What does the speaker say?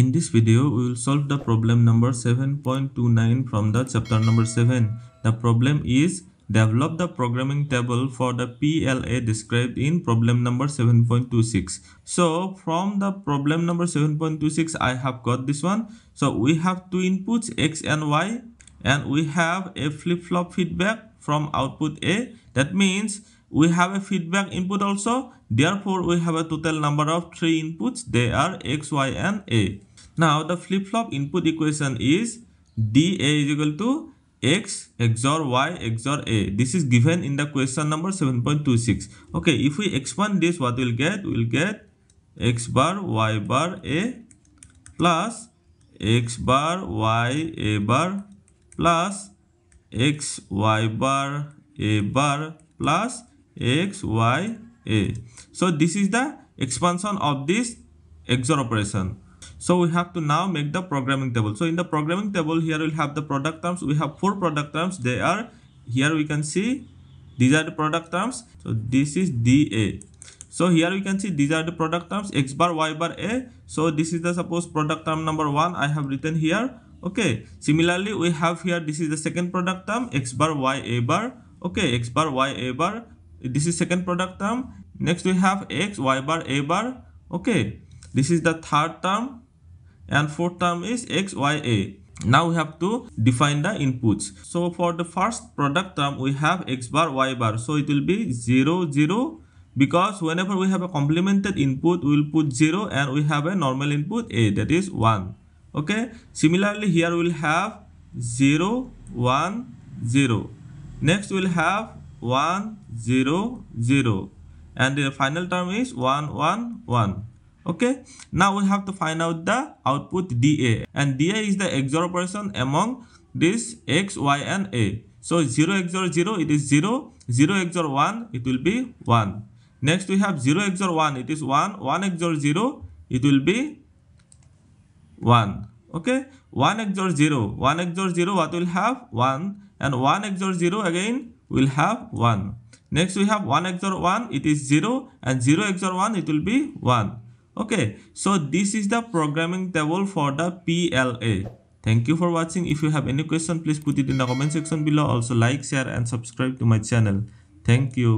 In this video, we will solve the problem number 7.29 from the chapter number 7. The problem is Develop the programming table for the PLA described in problem number 7.26. So from the problem number 7.26, I have got this one. So we have two inputs X and Y and we have a flip-flop feedback from output A. That means we have a feedback input also. Therefore, we have a total number of three inputs. They are X, Y and A. Now, the flip-flop input equation is DA is equal to X XOR Y XOR A. This is given in the question number 7.26. Okay, if we expand this, what we'll get? We'll get X bar Y bar A plus X bar Y A bar plus X Y bar A bar plus X Y A. so this is the expansion of this xor operation so we have to now make the programming table so in the programming table here we'll have the product terms we have four product terms they are here we can see these are the product terms so this is da so here we can see these are the product terms x bar y bar a so this is the suppose product term number one i have written here okay similarly we have here this is the second product term x bar y a bar okay x bar y a bar this is second product term next we have x y bar a bar okay this is the third term and fourth term is x y a now we have to define the inputs so for the first product term we have x bar y bar so it will be 0 0 because whenever we have a complemented input we will put 0 and we have a normal input a that is 1 okay similarly here we'll have 0 1 0 next we'll have 1 0 0 and the final term is 1 1 1 okay now we have to find out the output da and da is the xor operation among this x y and a so 0 xor 0 it is 0 0 xor 1 it will be 1 next we have 0 xor 1 it is 1 1 xor 0 it will be 1 okay 1 XOR 0 1 XOR 0 what will have 1 and 1 XOR 0 again will have 1 next we have 1 XOR 1 it is 0 and 0 XOR 1 it will be 1 okay so this is the programming table for the PLA thank you for watching if you have any question please put it in the comment section below also like share and subscribe to my channel thank you